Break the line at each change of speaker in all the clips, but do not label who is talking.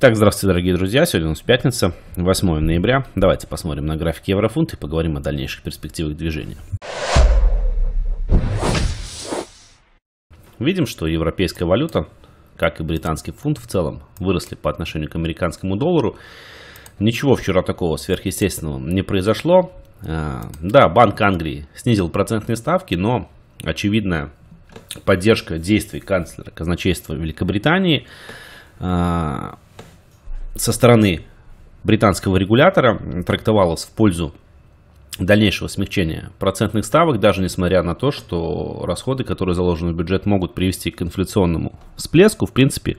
Итак, здравствуйте, дорогие друзья. Сегодня у нас пятница, 8 ноября. Давайте посмотрим на график еврофунт и поговорим о дальнейших перспективах движения. Видим, что европейская валюта, как и британский фунт в целом, выросли по отношению к американскому доллару. Ничего вчера такого сверхъестественного не произошло. А, да, Банк Англии снизил процентные ставки, но очевидная поддержка действий канцлера казначейства Великобритании а, со стороны британского регулятора трактовалось в пользу дальнейшего смягчения процентных ставок, даже несмотря на то, что расходы, которые заложены в бюджет, могут привести к инфляционному всплеску. В принципе,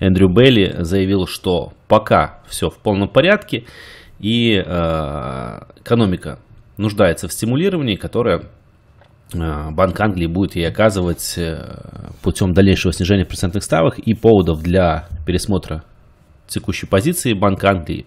Эндрю Белли заявил, что пока все в полном порядке и э, экономика нуждается в стимулировании, которое э, Банк Англии будет ей оказывать э, путем дальнейшего снижения процентных ставок и поводов для пересмотра текущей позиции Банка Англии.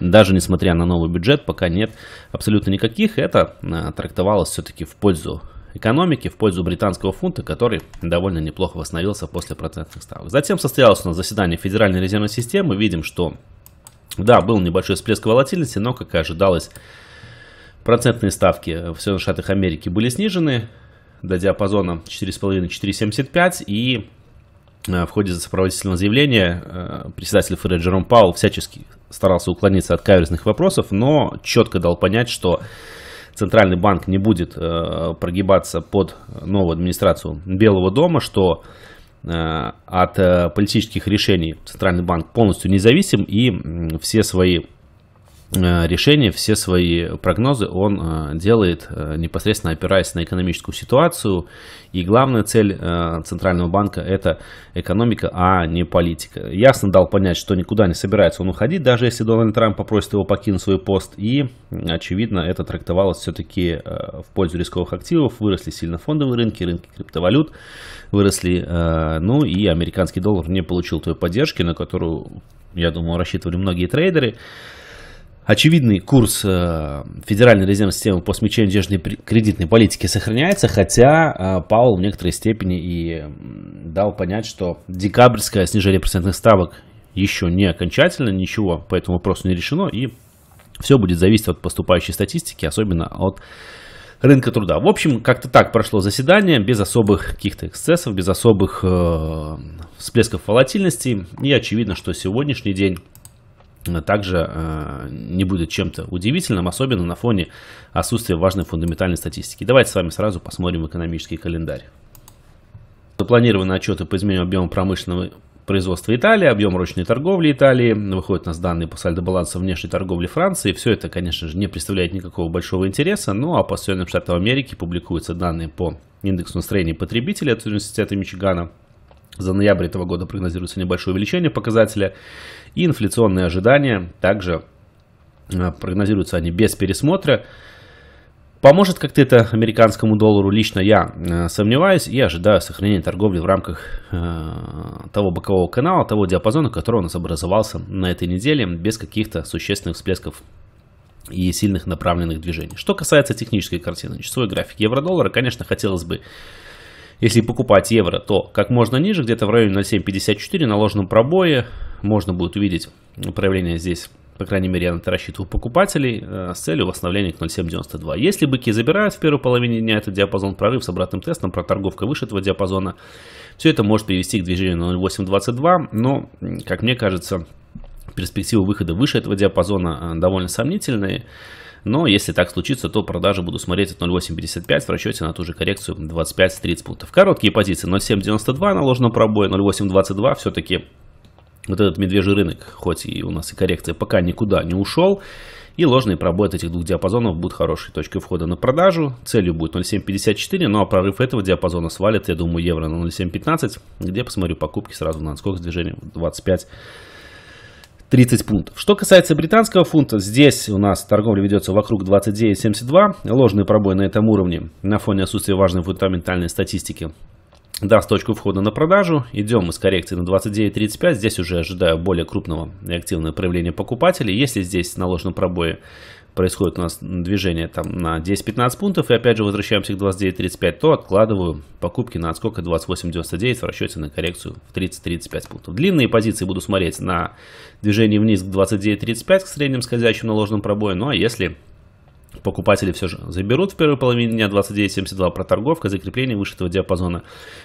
Даже несмотря на новый бюджет, пока нет абсолютно никаких. Это а, трактовалось все-таки в пользу экономики в пользу британского фунта, который довольно неплохо восстановился после процентных ставок. Затем состоялось у нас заседание Федеральной резервной системы. Видим, что да, был небольшой всплеск волатильности, но, как и ожидалось, процентные ставки в Соединенных Штатах Америки были снижены до диапазона 4,5-4,75 и Э, в ходе сопроводительного заявления э, председатель ФР Джером Паул всячески старался уклониться от каверзных вопросов, но четко дал понять, что Центральный банк не будет э, прогибаться под новую администрацию Белого дома, что от политических решений Центральный банк полностью независим и все свои Э, решения, все свои прогнозы он э, делает э, непосредственно опираясь на экономическую ситуацию. И главная цель Центрального банка это экономика, а не политика. Ясно дал понять, что никуда не собирается он уходить, даже если Дональд Трамп попросит его покинуть свой пост. И, очевидно, это трактовалось все-таки в пользу рисковых активов. Выросли сильно фондовые рынки, рынки криптовалют выросли. Ну и американский доллар не получил той поддержки, на которую, я думаю, рассчитывали многие трейдеры. Очевидный курс э, Федеральной резервной системы по смягчению денежной кредитной политики сохраняется, хотя э, Паул в некоторой степени и дал понять, что декабрьское снижение процентных ставок еще не окончательно, ничего по этому вопросу не решено, и все будет зависеть от поступающей статистики, особенно от рынка труда. В общем, как-то так прошло заседание, без особых каких-то эксцессов, без особых э, всплесков волатильности. И очевидно, что сегодняшний день также э, не будет чем-то удивительным, особенно на фоне отсутствия важной фундаментальной статистики. Давайте с вами сразу посмотрим экономический календарь. Запланированы отчеты по изменению объема промышленного производства Италии, объем ручной торговли Италии, выходят у нас данные по сальдобалансу внешней торговли Франции. Все это, конечно же, не представляет никакого большого интереса, ну а по Соединенным Штатам Америки публикуются данные по индексу настроения потребителей от университета Мичигана – за ноябрь этого года прогнозируется небольшое увеличение показателя. И инфляционные ожидания также э, прогнозируются они без пересмотра. Поможет как-то это американскому доллару? Лично я э, сомневаюсь и ожидаю сохранения торговли в рамках э, того бокового канала, того диапазона, который у нас образовался на этой неделе, без каких-то существенных всплесков и сильных направленных движений. Что касается технической картины, часовой график евро-доллара, конечно, хотелось бы если покупать евро, то как можно ниже, где-то в районе 0,754 на ложном пробое, можно будет увидеть проявление здесь по крайней мере, я на это рассчитываю покупателей э, с целью восстановления к 0.792. Если быки забирают в первой половине дня этот диапазон прорыв с обратным тестом, проторговка выше этого диапазона, все это может привести к движению на 0.822, но, как мне кажется, перспективы выхода выше этого диапазона э, довольно сомнительные. Но если так случится, то продажи буду смотреть от 0.855 в расчете на ту же коррекцию 25-30 пунктов. Короткие позиции 0.792 на ложном пробое, 0.822 все-таки вот этот медвежий рынок, хоть и у нас и коррекция, пока никуда не ушел. И ложный пробой от этих двух диапазонов будет хорошей точкой входа на продажу. Целью будет 0.754, ну а прорыв этого диапазона свалит, я думаю, евро на 0.715, где посмотрю покупки сразу на отскок с движением 25 30 пунктов. Что касается британского фунта, здесь у нас торговля ведется вокруг 29.72. Ложный пробой на этом уровне на фоне отсутствия важной фундаментальной статистики даст точку входа на продажу. Идем из коррекции на 29.35. Здесь уже ожидаю более крупного и активного проявления покупателей. Если здесь на ложном пробое происходит у нас движение там на 10-15 пунктов, и опять же возвращаемся к 29.35, то откладываю покупки на отскок 28.99 в расчете на коррекцию в 30-35 пунктов. Длинные позиции буду смотреть на движение вниз к 29.35, к средним скользящим наложенным пробоем, ну а если покупатели все же заберут в первой половине дня 29.72 проторговка, закрепление выше этого диапазона.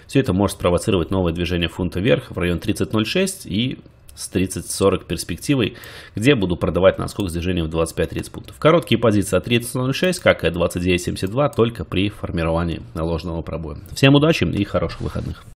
Все это может спровоцировать новое движение фунта вверх в район 30.06 и с 30-40 перспективой, где буду продавать на скок с движением в 25-30 пунктов. Короткие позиции от 30.06, как и 29.72, только при формировании ложного пробоя. Всем удачи и хороших выходных.